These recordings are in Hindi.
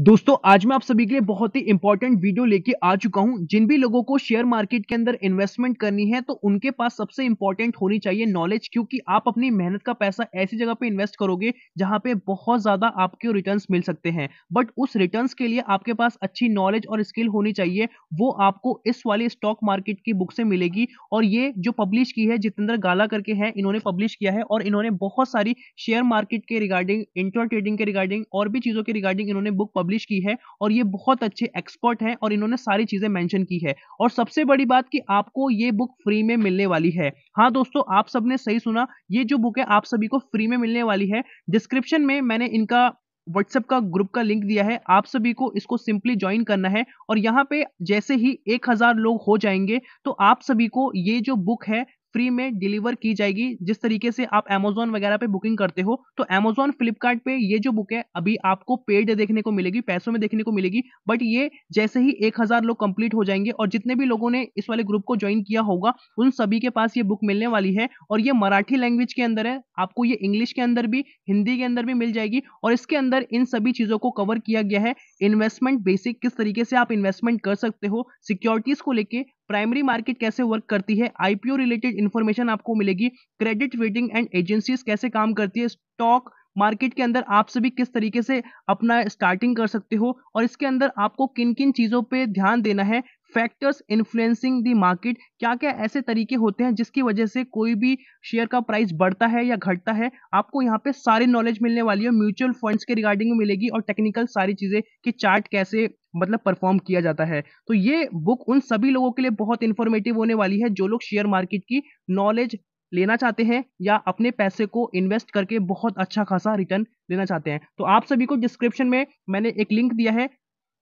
दोस्तों आज मैं आप सभी के लिए बहुत ही इंपॉर्टेंट वीडियो लेके आ चुका हूं जिन भी लोगों को शेयर मार्केट के अंदर इन्वेस्टमेंट करनी है तो उनके पास सबसे इंपॉर्टेंट होनी चाहिए नॉलेज क्योंकि आप अपनी मेहनत का पैसा ऐसी जगह पे इन्वेस्ट करोगे जहां पे बहुत ज्यादा आपके रिटर्न मिल सकते हैं बट उस रिटर्न के लिए आपके पास अच्छी नॉलेज और स्किल होनी चाहिए वो आपको इस वाले स्टॉक मार्केट की बुक से मिलेगी और ये जो पब्लिश की है जितेंद्र गाला करके है इन्होंने पब्लिश किया है और इन्होंने बहुत सारी शेयर मार्केट के रिगार्डिंग इंटर ट्रेडिंग के रिगार्डिंग और भी चीजों के रिगार्डिंग इन्होंने बुक पब्लिश की है और ये बहुत अच्छे एक्सपर्ट हैं और इन्होंने सारी चीज़ें मैंशन की है और सबसे बड़ी बात कि आपको ये बुक फ्री में मिलने वाली है हाँ दोस्तों आप सबने सही सुना ये जो बुक है आप सभी को फ्री में मिलने वाली है डिस्क्रिप्शन में मैंने इनका व्हाट्सएप का ग्रुप का लिंक दिया है आप सभी को इसको सिंपली ज्वाइन करना है और यहाँ पे जैसे ही एक हजार लोग हो जाएंगे तो आप सभी को ये जो बुक है फ्री में डिलीवर की जाएगी जिस तरीके से आप अमेजोन वगैरह पे बुकिंग करते हो तो अमेजोन फ्लिपकार्ट पे ये जो बुक है अभी आपको पेड देखने को मिलेगी पैसों में देखने को मिलेगी बट ये जैसे ही एक हजार लोग कंप्लीट हो जाएंगे और जितने भी लोगों ने इस वाले ग्रुप को ज्वाइन किया होगा उन सभी के पास ये बुक मिलने वाली है और ये मराठी लैंग्वेज के अंदर है आपको ये इंग्लिश के अंदर भी हिंदी के अंदर भी मिल जाएगी और इसके अंदर इन सभी चीजों को कवर किया गया है इन्वेस्टमेंट बेसिक किस तरीके से आप इन्वेस्टमेंट कर सकते हो सिक्योरिटीज को लेके प्राइमरी मार्केट कैसे वर्क करती है आईपीओ रिलेटेड इन्फॉर्मेशन आपको मिलेगी क्रेडिट रेटिंग एंड एजेंसीज कैसे काम करती है स्टॉक मार्केट के अंदर आप सभी किस तरीके से अपना स्टार्टिंग कर सकते हो और इसके अंदर आपको किन किन चीज़ों पे ध्यान देना है फैक्टर्स इन्फ्लुएंसिंग दी मार्केट क्या क्या ऐसे तरीके होते हैं जिसकी वजह से कोई भी शेयर का प्राइस बढ़ता है या घटता है आपको यहाँ पे सारी नॉलेज मिलने वाली है म्यूचुअल फंड्स के रिगार्डिंग मिलेगी और टेक्निकल सारी चीज़ें कि चार्ट कैसे मतलब परफॉर्म किया जाता है तो ये बुक उन सभी लोगों के लिए बहुत इन्फॉर्मेटिव होने वाली है जो लोग शेयर मार्केट की नॉलेज लेना चाहते हैं या अपने पैसे को इन्वेस्ट करके बहुत अच्छा खासा रिटर्न लेना चाहते हैं तो आप सभी को डिस्क्रिप्शन में मैंने एक लिंक दिया है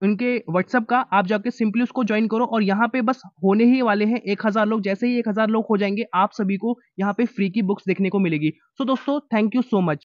उनके व्हाट्सअप का आप जाके सिंपली उसको ज्वाइन करो और यहाँ पे बस होने ही वाले हैं एक हज़ार लोग जैसे ही एक हज़ार लोग हो जाएंगे आप सभी को यहाँ पे फ्री की बुक्स देखने को मिलेगी सो so, दोस्तों थैंक यू सो मच